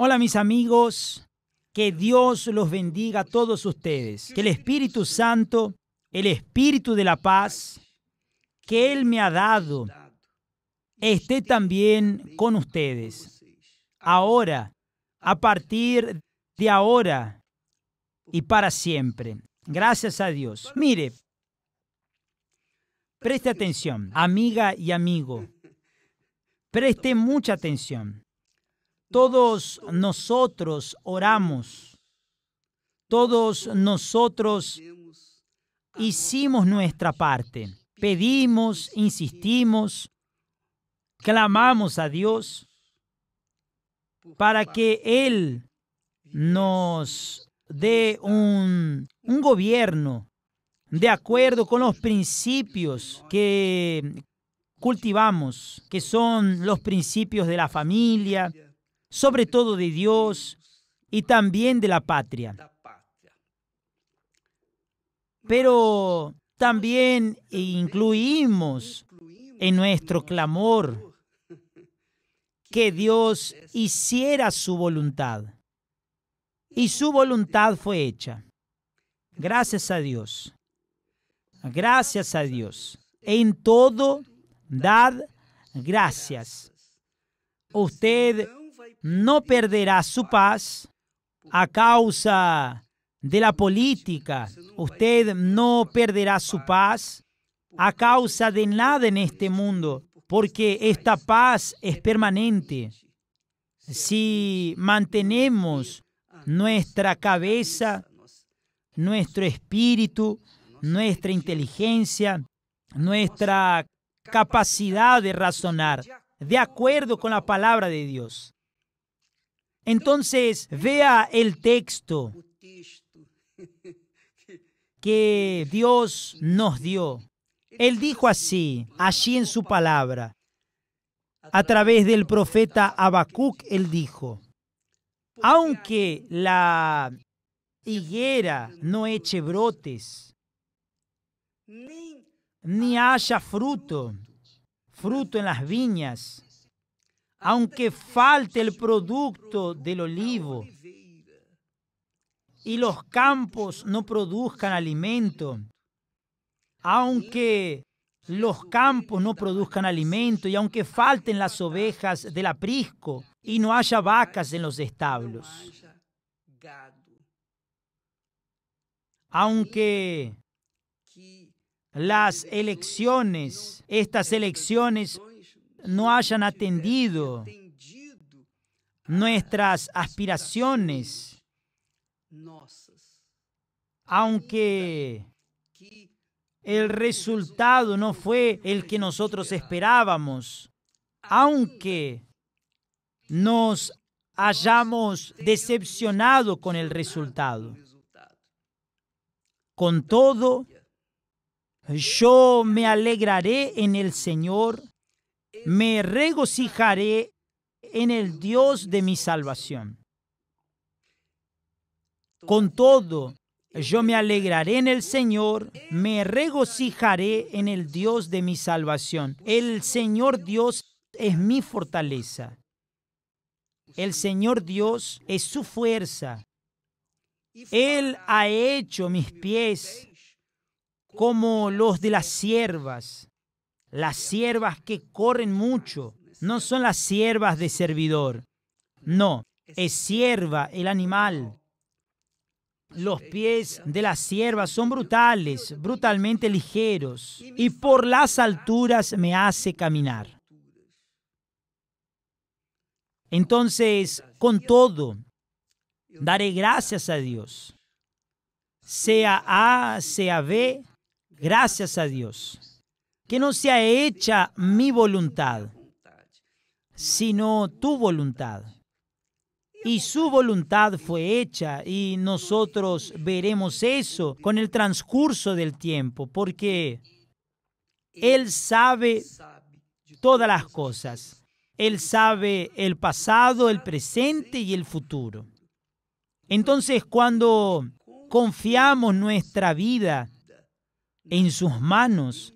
Hola mis amigos, que Dios los bendiga a todos ustedes, que el Espíritu Santo, el Espíritu de la paz que Él me ha dado, esté también con ustedes. Ahora, a partir de ahora y para siempre. Gracias a Dios. Mire, preste atención, amiga y amigo. Preste mucha atención. Todos nosotros oramos. Todos nosotros hicimos nuestra parte. Pedimos, insistimos, clamamos a Dios para que Él nos dé un, gobierno de acuerdo con los principios que cultivamos, que son los principios de la familia, sobre todo de Dios y también de la patria. Pero también incluimos en nuestro clamor que Dios hiciera su voluntad. Y su voluntad fue hecha. Gracias a Dios. Gracias a Dios. En todo, dad gracias. Usted no perderá su paz a causa de la política. Usted no perderá su paz a causa de nada en este mundo, porque esta paz es permanente. Si mantenemos nuestra cabeza, nuestro espíritu, nuestra inteligencia, nuestra capacidad de razonar, de acuerdo con la palabra de Dios. Entonces, vea el texto que Dios nos dio. Él dijo así, allí en su palabra, a través del profeta Habacuc, él dijo, aunque la higuera no eche brotes, ni haya fruto, fruto en las viñas, aunque falte el producto del olivo y los campos no produzcan alimento, aunque los campos no produzcan alimento y aunque falten las ovejas del aprisco y no haya vacas en los establos, aunque las elecciones, estas elecciones no hayan atendido nuestras aspiraciones, aunque el resultado no fue el que nosotros esperábamos, aunque nos hayamos decepcionado con el resultado. Con todo, yo me alegraré en el Señor me regocijaré en el Dios de mi salvación. Con todo, yo me alegraré en el Señor, me regocijaré en el Dios de mi salvación. El Señor Dios es mi fortaleza. El Señor Dios es su fuerza. Él ha hecho mis pies como los de las siervas. Las siervas que corren mucho no son las siervas de servidor. No, es sierva el animal. Los pies de las sierva son brutales, brutalmente ligeros, y por las alturas me hace caminar. Entonces, con todo, daré gracias a Dios. Sea A, sea B, gracias a Dios que no sea hecha mi voluntad, sino tu voluntad. Y su voluntad fue hecha y nosotros veremos eso con el transcurso del tiempo, porque Él sabe todas las cosas. Él sabe el pasado, el presente y el futuro. Entonces cuando confiamos nuestra vida en sus manos,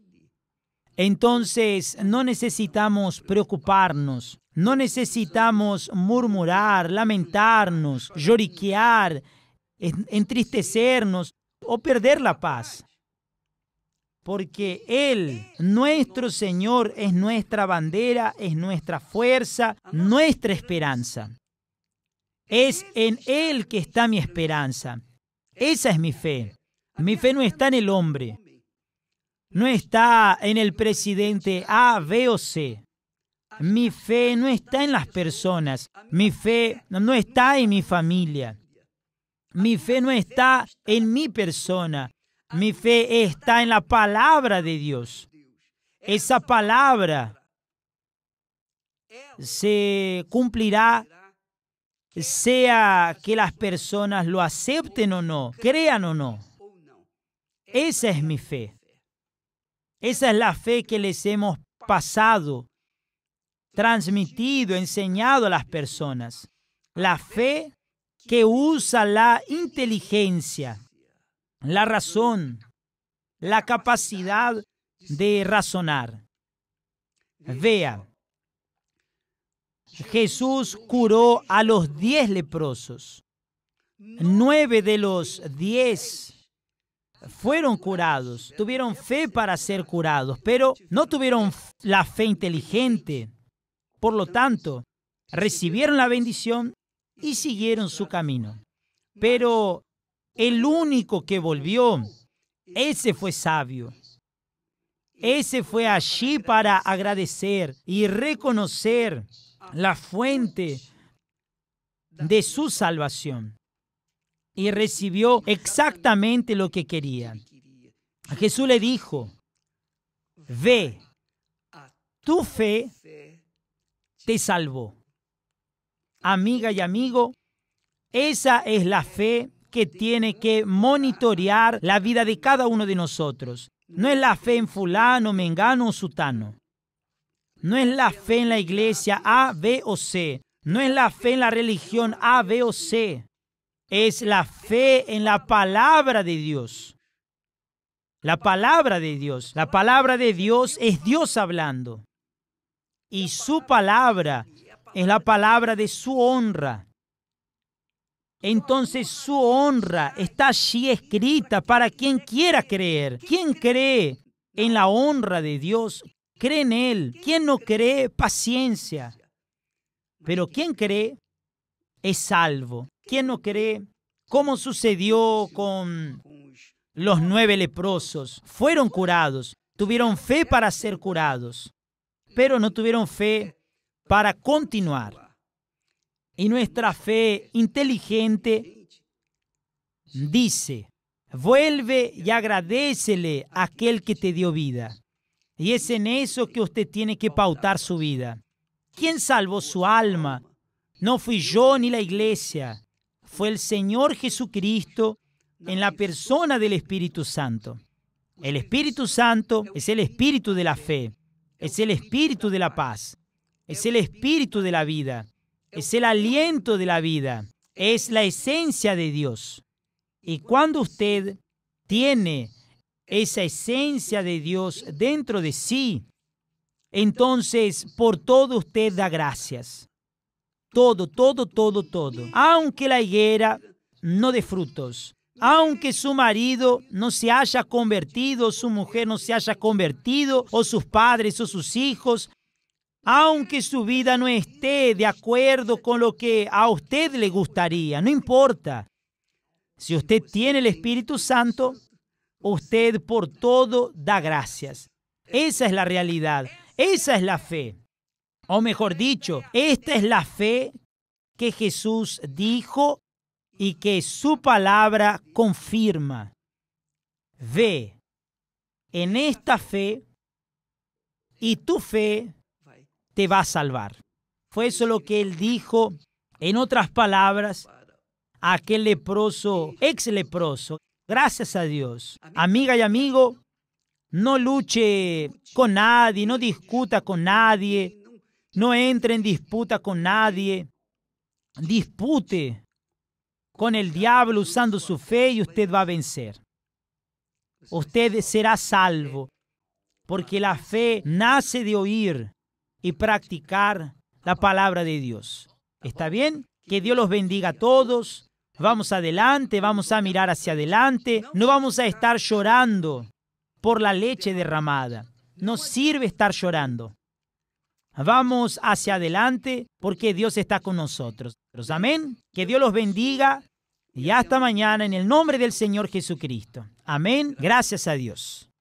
entonces, no necesitamos preocuparnos, no necesitamos murmurar, lamentarnos, lloriquear, entristecernos o perder la paz. Porque Él, nuestro Señor, es nuestra bandera, es nuestra fuerza, nuestra esperanza. Es en Él que está mi esperanza. Esa es mi fe. Mi fe no está en el hombre no está en el presidente A, B o C. Mi fe no está en las personas. Mi fe no está en mi familia. Mi fe no está en mi persona. Mi fe está en la palabra de Dios. Esa palabra se cumplirá sea que las personas lo acepten o no, crean o no. Esa es mi fe. Esa es la fe que les hemos pasado, transmitido, enseñado a las personas. La fe que usa la inteligencia, la razón, la capacidad de razonar. Vea, Jesús curó a los diez leprosos. Nueve de los diez fueron curados, tuvieron fe para ser curados, pero no tuvieron la fe inteligente. Por lo tanto, recibieron la bendición y siguieron su camino. Pero el único que volvió, ese fue sabio. Ese fue allí para agradecer y reconocer la fuente de su salvación y recibió exactamente lo que quería. Jesús le dijo, ve, tu fe te salvó. Amiga y amigo, esa es la fe que tiene que monitorear la vida de cada uno de nosotros. No es la fe en fulano, mengano o sutano. No es la fe en la iglesia A, B o C. No es la fe en la religión A, B o C es la fe en la palabra de Dios. La palabra de Dios. La palabra de Dios es Dios hablando. Y su palabra es la palabra de su honra. Entonces su honra está allí escrita para quien quiera creer. Quien cree en la honra de Dios, cree en Él. Quien no cree, paciencia. Pero quien cree, es salvo. ¿Quién no cree? ¿Cómo sucedió con los nueve leprosos? Fueron curados, tuvieron fe para ser curados, pero no tuvieron fe para continuar. Y nuestra fe inteligente dice, vuelve y agradecele a aquel que te dio vida. Y es en eso que usted tiene que pautar su vida. ¿Quién salvó su alma? No fui yo ni la iglesia fue el Señor Jesucristo en la persona del Espíritu Santo. El Espíritu Santo es el espíritu de la fe, es el espíritu de la paz, es el espíritu de la vida, es el aliento de la vida, es la esencia de Dios. Y cuando usted tiene esa esencia de Dios dentro de sí, entonces por todo usted da gracias todo, todo, todo, todo. Aunque la higuera no dé frutos, aunque su marido no se haya convertido, su mujer no se haya convertido, o sus padres o sus hijos, aunque su vida no esté de acuerdo con lo que a usted le gustaría, no importa. Si usted tiene el Espíritu Santo, usted por todo da gracias. Esa es la realidad, esa es la fe. O mejor dicho, esta es la fe que Jesús dijo y que su palabra confirma. Ve en esta fe y tu fe te va a salvar. Fue eso lo que él dijo. En otras palabras, a aquel leproso, ex leproso, gracias a Dios, amiga y amigo, no luche con nadie, no discuta con nadie, no entre en disputa con nadie. Dispute con el diablo usando su fe y usted va a vencer. Usted será salvo, porque la fe nace de oír y practicar la palabra de Dios. ¿Está bien? Que Dios los bendiga a todos. Vamos adelante, vamos a mirar hacia adelante. No vamos a estar llorando por la leche derramada. No sirve estar llorando. Vamos hacia adelante porque Dios está con nosotros. Amén. Que Dios los bendiga y hasta mañana en el nombre del Señor Jesucristo. Amén. Gracias a Dios.